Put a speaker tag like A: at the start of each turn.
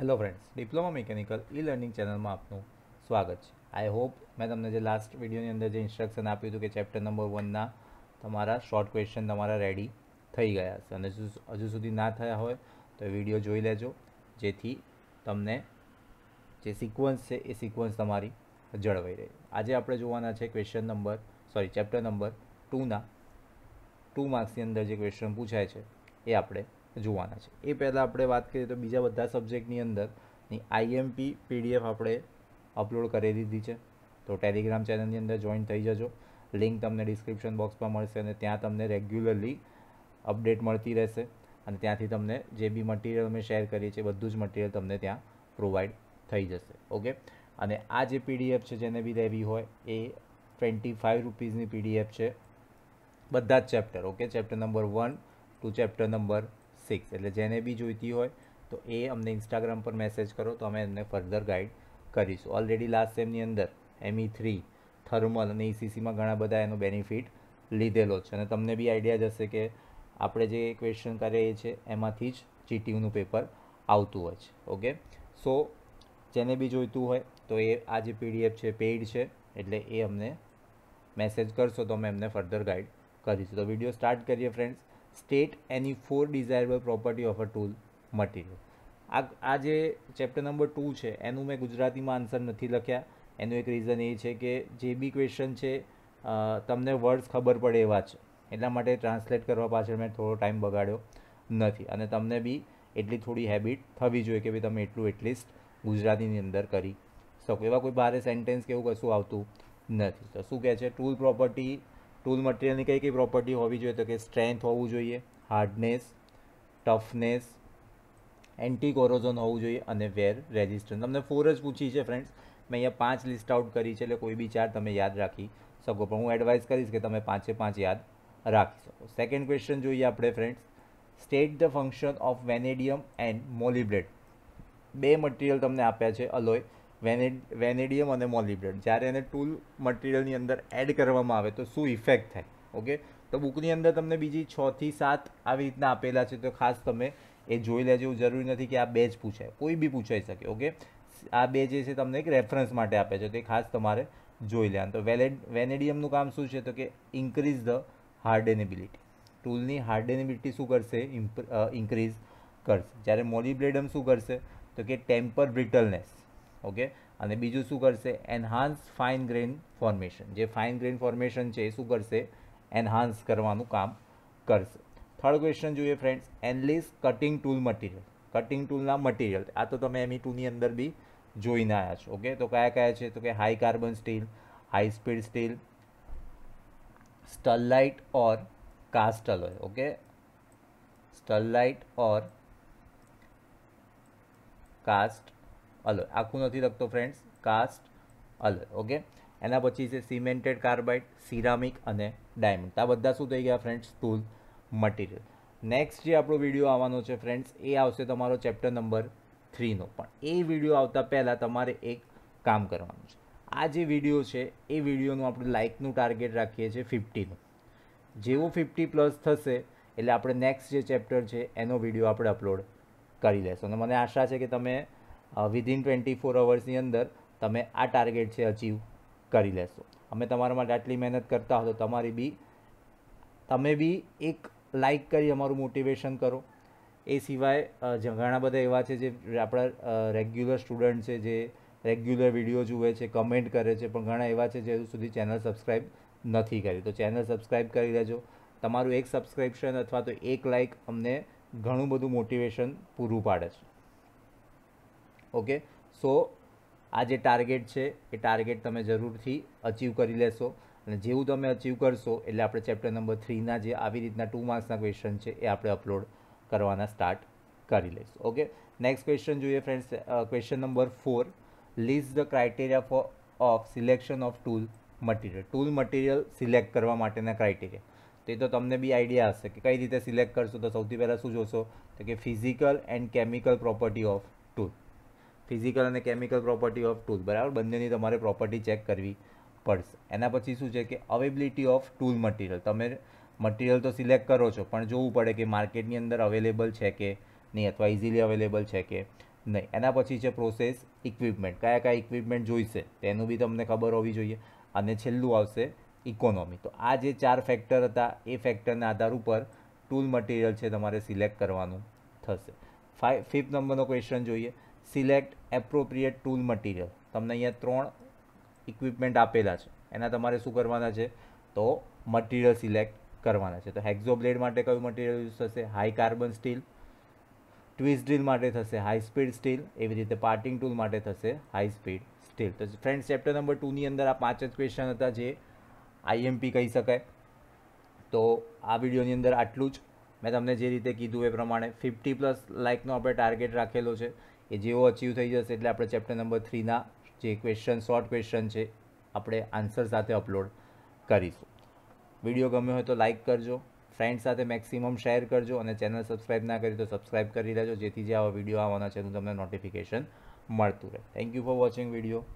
A: hello friends diploma mechanical E learning ચેનલમાં આપનું સ્વાગત છે આઈ હોપ મેં તમને જે લાસ્ટ વિડીયોની અંદર જે ઇન્સ્ટ્રક્શન આપ્યું હતું કે ચેપ્ટર નંબર વનના તમારા શોર્ટ ક્વેશ્ચન તમારા રેડી થઈ ગયા છે અને હજુ સુધી ના થયા હોય તો વિડીયો જોઈ લેજો જેથી તમને જે સિક્વન્સ છે એ સિક્વન્સ તમારી જળવાઈ રહે આજે આપણે જોવાના છે question number sorry chapter number ટુના ટુ માર્ક્સની અંદર જે ક્વેશ્ચન પૂછાય છે એ આપણે જોવાના છે એ પહેલાં આપણે વાત કરીએ તો બીજા બધા સબ્જેક્ટની અંદર આઈએમપી પીડીએફ આપણે અપલોડ કરી દીધી છે તો ટેલિગ્રામ ચેનલની અંદર જોઈન થઈ જજો લિંક તમને ડિસ્ક્રિપ્શન બોક્સમાં મળશે અને ત્યાં તમને રેગ્યુલરલી અપડેટ મળતી રહેશે અને ત્યાંથી તમને જે બી મટીરિયલ અમે શેર કરીએ છીએ બધું જ મટીરિયલ તમને ત્યાં પ્રોવાઈડ થઈ જશે ઓકે અને આ જે પીડીએફ છે જેને બી લેવી હોય એ ટ્વેન્ટી ફાઇવ રૂપીઝની પીડીએફ છે બધા જ chapter okay chapter number one two chapter number six એટલે જેને બી જોઈતી હોય તો એ અમને ઇન્સ્ટાગ્રામ પર મેસેજ કરો તો અમે એમને ફર્ધર ગાઈડ કરીશું ઓલરેડી લાસ્ટ સેમની અંદર એમઈ થ્રી થર્મલ અને ઇસીસીમાં e ઘણા બધા એનો બેનિફિટ લીધેલો છે અને તમને બી આઈડિયા જશે કે આપણે જે ક્વેશ્ચન કરીએ છીએ એમાંથી જ જીટીયુનું પેપર આવતું હોય છે ઓકે સો જેને બી જોઈતું હોય તો એ આ જે પીડીએફ છે પેઈડ છે એટલે એ અમને મેસેજ કરશો તો અમે એમને ફર્ધર ગાઈડ કરીશું તો વિડીયો સ્ટાર્ટ કરીએ friends state any four desirable property of a tool material આ આ જે ચેપ્ટર નંબર ટુ છે એનું મેં ગુજરાતીમાં આન્સર નથી લખ્યા એનું એક રીઝન એ છે કે જે બી ક્વેશ્ચન છે તમને વર્ડ્સ ખબર પડે એવા છે એટલા માટે ટ્રાન્સલેટ કરવા પાછળ મેં થોડો ટાઈમ બગાડ્યો નથી અને તમને બી એટલી થોડી હેબિટ થવી જોઈએ કે ભાઈ તમે એટલું એટલીસ્ટ ગુજરાતીની અંદર કરી શકો એવા કોઈ ભારે સેન્ટેન્સ કે એવું કશું આવતું નથી તો શું કહે છે ટૂલ પ્રોપર્ટી ટૂલ મટીરિયલની કઈ કઈ પ્રોપર્ટી હોવી જોઈએ તો કે સ્ટ્રેન્થ હોવું જોઈએ હાર્ડનેસ ટફનેસ એન્ટી કોરોઝન હોવું જોઈએ અને વેર રેઝિસ્ટન્સ તમને ફોર જ પૂછી છે ફ્રેન્ડ્સ મેં અહીંયા પાંચ લિસ્ટ આઉટ કરી છે એટલે કોઈ બી ચાર તમે યાદ રાખી શકો પણ હું એડવાઇસ કરીશ કે તમે પાંચે પાંચ યાદ રાખી શકો સેકન્ડ ક્વેશ્ચન જોઈએ આપણે friends state the function of vanadium and molybdenum બે મટીરિયલ તમને આપ્યા છે અલોય વેનેડિયમ અને મોલિબ્રેડ જ્યારે એને ટૂલ મટીરિયલની અંદર એડ કરવામાં આવે તો શું ઇફેક્ટ થાય ઓકે તો બુકની અંદર તમને બીજી છથી સાત આવી રીતના આપેલા છે તો ખાસ તમે એ જોઈ લેજો જરૂરી નથી કે આ બે જ પૂછાય કોઈ બી પૂછાઈ શકે ઓકે આ બે જે છે તમને એક રેફરન્સ માટે આપે છે તે ખાસ તમારે જોઈ લેવાનું તો વેલેડ વેનેડિયમનું કામ શું છે તો કે ઇન્ક્રીઝ ધ હાર્ડેનેબિલિટી ટૂલની હાર્ડેનેબિલિટી શું કરશે ઇન્ક્રીઝ કરશે જ્યારે મોલિબ્લેડમ શું કરશે તો કે ટેમ્પર બ્રિટલનેસ ઓકે અને બીજું શું કરશે એન્હાન્સ ફાઇન ગ્રેન ફોર્મેશન જે ફાઇન ગ્રેન ફોર્મેશન છે એ શું કરશે એન્હાન્સ કરવાનું કામ કરશે થર્ડ ક્વેશ્ચન જોઈએ friends enlist cutting tool material cutting ટૂલના મટીરિયલ આ તો તમે એમઈ ટુની e અંદર બી જોઈને આવ્યા છો ઓકે તો કયા કયા છે તો કે high carbon steel high speed steel stellite or cast alloy હોય okay stellite or cast alloy આખું નથી લખતો ફ્રેન્ડ્સ કાસ્ટ અલર ઓકે એના પછી છે સિમેન્ટેડ કાર્બાઇડ સિરામિક અને ડાયમંડ આ બધા શું થઈ ગયા ફ્રેન્ડ્સ ટૂલ મટીરિયલ નેક્સ્ટ જે આપણો વિડીયો આવવાનો છે ફ્રેન્ડ્સ એ આવશે તમારો ચેપ્ટર નંબર થ્રીનો પણ એ વિડીયો આવતા પહેલાં તમારે એક કામ કરવાનું છે આ જે વિડીયો છે એ વિડીયોનું આપણે લાઇકનું ટાર્ગેટ રાખીએ છીએ ફિફ્ટીનું જેવું ફિફ્ટી પ્લસ થશે એટલે આપણે નેક્સ્ટ જે ચેપ્ટર છે એનો વિડીયો આપણે અપલોડ કરી લેશું અને મને આશા છે કે તમે વિધિન ટ્વેન્ટી ફોર અવર્સની અંદર તમે આ ટાર્ગેટ છે અચીવ કરી લેશો અમે તમારા માટે આટલી મહેનત કરતા હો તો તમારી બી તમે બી એક લાઇક કરી અમારું મોટિવેશન કરો એ સિવાય ઘણા બધા એવા છે જે આપણા રેગ્યુલર સ્ટુડન્ટ છે જે રેગ્યુલર વિડીયો જુએ છે કમેન્ટ કરે છે પણ ઘણા એવા છે જે હજુ સુધી ચેનલ સબસ્ક્રાઈબ નથી કરી તો ચેનલ સબસ્ક્રાઈબ કરી લેજો તમારું એક સબસ્ક્રિપ્શન અથવા તો એક લાઇક અમને ઘણું બધું મોટિવેશન પૂરું પાડે છે ઓકે સો આ જે ટાર્ગેટ છે એ ટાર્ગેટ તમે જરૂરથી અચીવ કરી લેશો અને જેવું તમે અચીવ કરશો એટલે આપણે ચેપ્ટર નંબર થ્રીના જે આવી રીતના ટુ માર્ક્સના ક્વેશ્ચન છે એ આપણે અપલોડ કરવાના સ્ટાર્ટ કરી લઈશું ઓકે નેક્સ્ટ ક્વેશ્ચન જોઈએ friends question number four list the criteria for of selection of tool material tool material select કરવા માટેના ક્રાઇટેરિયા તે તો તમને બી આઈડિયા હશે કે કઈ રીતે સિલેક્ટ કરશો તો સૌથી પહેલાં શું જોશો તો કે physical and chemical property of physical અને કેમિકલ પ્રોપર્ટી ઓફ ટૂલ બરાબર બંનેની તમારે પ્રોપર્ટી ચેક કરવી પડશે એના પછી શું છે કે અવેબિલિટી ઓફ ટૂલ મટીરિયલ તમે મટીરિયલ તો સિલેક્ટ કરો છો પણ જોવું પડે કે માર્કેટની અંદર અવેલેબલ છે કે નહીં અથવા ઇઝીલી અવેલેબલ છે કે નહીં એના પછી છે પ્રોસેસ ઇક્વિપમેન્ટ કયા કયા ઇક્વિપમેન્ટ જોઈશે તેનું બી તમને ખબર હોવી જોઈએ અને છેલ્લું આવશે ઇકોનોમી તો આ જે ચાર ફેક્ટર હતા એ ફેક્ટરના આધાર ઉપર ટૂલ મટીરિયલ છે તમારે સિલેક્ટ કરવાનું થશે ફાઇવ ફિફ્થ નંબરનો ક્વેશ્ચન જોઈએ સિલેક્ટ એપ્રોપ્રિએટ ટૂલ મટીરિયલ તમને અહીંયા ત્રણ ઇક્વિપમેન્ટ આપેલા છે એના તમારે શું કરવાના છે તો મટીરિયલ સિલેક્ટ કરવાના છે તો હેક્ઝો બ્લેડ માટે કયું મટીરિયલ યુઝ થશે high carbon steel twist drill માટે થશે હાઈ સ્પીડ સ્ટીલ એવી રીતે પાર્ટિંગ ટૂલ માટે થશે હાઈ સ્પીડ સ્ટીલ તો ફ્રેન્ડ ચેપ્ટર નંબર ટુની અંદર આ પાંચ જ ક્વેશ્ચન હતા જે આઈએમપી કહી શકાય તો આ વિડીયોની અંદર આટલું જ મેં તમને જે રીતે કીધું એ પ્રમાણે ફિફ્ટી પ્લસ લાઇકનો આપણે ટાર્ગેટ રાખેલો છે એ જેવો અચીવ થઈ જશે એટલે આપણે ચેપ્ટર નંબર થ્રીના જે ક્વેશ્ચન શોર્ટ ક્વેશ્ચન છે આપણે આન્સર સાથે અપલોડ કરીશું વિડીયો ગમ્યો હોય તો લાઇક કરજો ફ્રેન્ડ સાથે મેક્સિમમ શેર કરજો અને ચેનલ સબસ્ક્રાઇબ ના કરી તો સબસ્ક્રાઇબ કરી લેજો જેથી જે આવા વિડીયો આવવાના છે એનું તમને નોટિફિકેશન મળતું રહે thank you for watching video